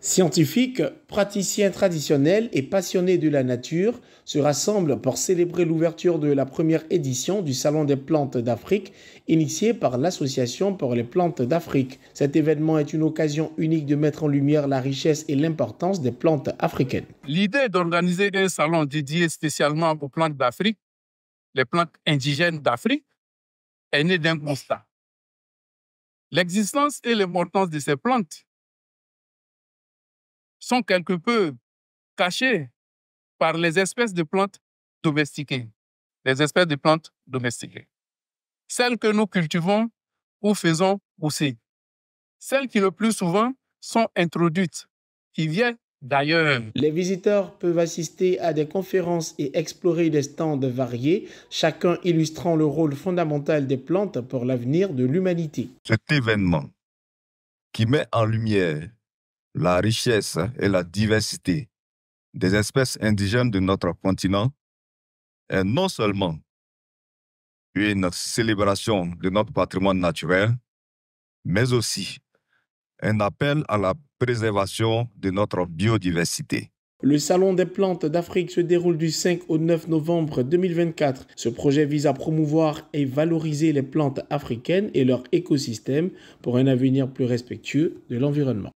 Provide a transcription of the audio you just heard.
Scientifiques, praticiens traditionnels et passionnés de la nature se rassemblent pour célébrer l'ouverture de la première édition du Salon des plantes d'Afrique, initié par l'Association pour les plantes d'Afrique. Cet événement est une occasion unique de mettre en lumière la richesse et l'importance des plantes africaines. L'idée d'organiser un salon dédié spécialement aux plantes d'Afrique, les plantes indigènes d'Afrique, est née d'un constat. L'existence et l'importance de ces plantes sont quelque peu cachées par les espèces de plantes domestiquées, les espèces de plantes domestiquées. Celles que nous cultivons ou faisons aussi. Celles qui le plus souvent sont introduites, qui viennent d'ailleurs. Les visiteurs peuvent assister à des conférences et explorer des stands variés, chacun illustrant le rôle fondamental des plantes pour l'avenir de l'humanité. Cet événement qui met en lumière la richesse et la diversité des espèces indigènes de notre continent est non seulement une célébration de notre patrimoine naturel, mais aussi un appel à la préservation de notre biodiversité. Le Salon des plantes d'Afrique se déroule du 5 au 9 novembre 2024. Ce projet vise à promouvoir et valoriser les plantes africaines et leur écosystème pour un avenir plus respectueux de l'environnement.